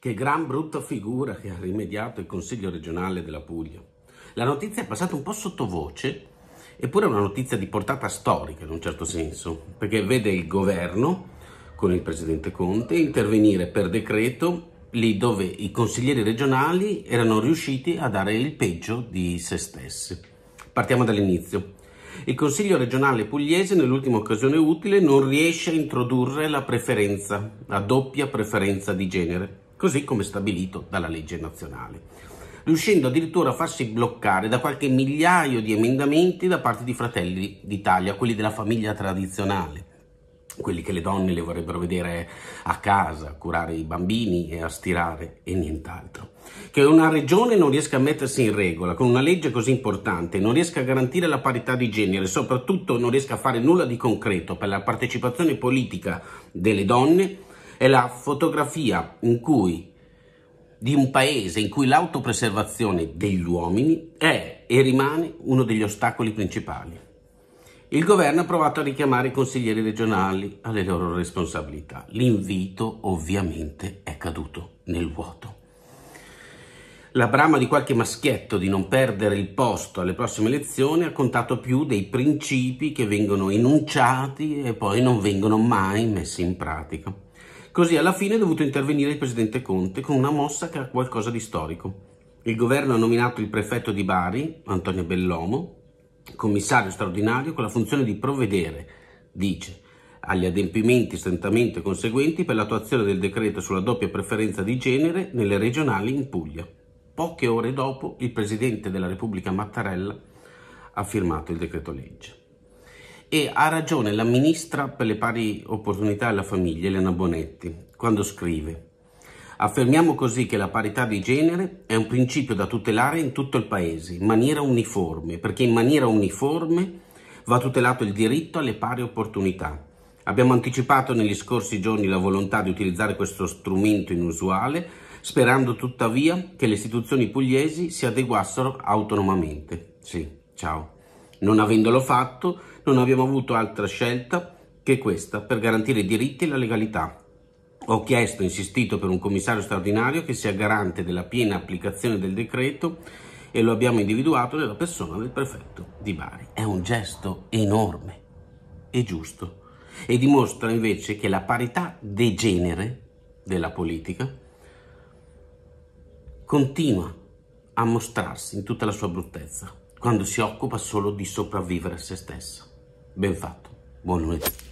Che gran brutta figura che ha rimediato il Consiglio regionale della Puglia. La notizia è passata un po' sottovoce, eppure è una notizia di portata storica in un certo senso, perché vede il governo, con il presidente Conte, intervenire per decreto lì dove i consiglieri regionali erano riusciti a dare il peggio di se stessi. Partiamo dall'inizio. Il Consiglio regionale pugliese nell'ultima occasione utile non riesce a introdurre la preferenza, la doppia preferenza di genere così come stabilito dalla legge nazionale, riuscendo addirittura a farsi bloccare da qualche migliaio di emendamenti da parte di Fratelli d'Italia, quelli della famiglia tradizionale quelli che le donne le vorrebbero vedere a casa, a curare i bambini e a stirare e nient'altro. Che una regione non riesca a mettersi in regola con una legge così importante, non riesca a garantire la parità di genere, soprattutto non riesca a fare nulla di concreto per la partecipazione politica delle donne, è la fotografia cui, di un paese in cui l'autopreservazione degli uomini è e rimane uno degli ostacoli principali. Il governo ha provato a richiamare i consiglieri regionali alle loro responsabilità. L'invito ovviamente è caduto nel vuoto. La brama di qualche maschietto di non perdere il posto alle prossime elezioni ha contato più dei principi che vengono enunciati e poi non vengono mai messi in pratica. Così alla fine è dovuto intervenire il presidente Conte con una mossa che ha qualcosa di storico. Il governo ha nominato il prefetto di Bari, Antonio Bellomo, commissario straordinario con la funzione di provvedere, dice, agli adempimenti strettamente conseguenti per l'attuazione del decreto sulla doppia preferenza di genere nelle regionali in Puglia. Poche ore dopo il presidente della Repubblica Mattarella ha firmato il decreto legge. E ha ragione la ministra per le pari opportunità alla famiglia, Elena Bonetti, quando scrive Affermiamo così che la parità di genere è un principio da tutelare in tutto il Paese, in maniera uniforme, perché in maniera uniforme va tutelato il diritto alle pari opportunità. Abbiamo anticipato negli scorsi giorni la volontà di utilizzare questo strumento inusuale, sperando tuttavia che le istituzioni pugliesi si adeguassero autonomamente. Sì, ciao. Non avendolo fatto, non abbiamo avuto altra scelta che questa per garantire i diritti e la legalità. Ho chiesto e insistito per un commissario straordinario che sia garante della piena applicazione del decreto e lo abbiamo individuato nella persona del prefetto di Bari. È un gesto enorme e giusto e dimostra invece che la parità de genere della politica continua a mostrarsi in tutta la sua bruttezza quando si occupa solo di sopravvivere a se stessa ben fatto. Buon lunedì.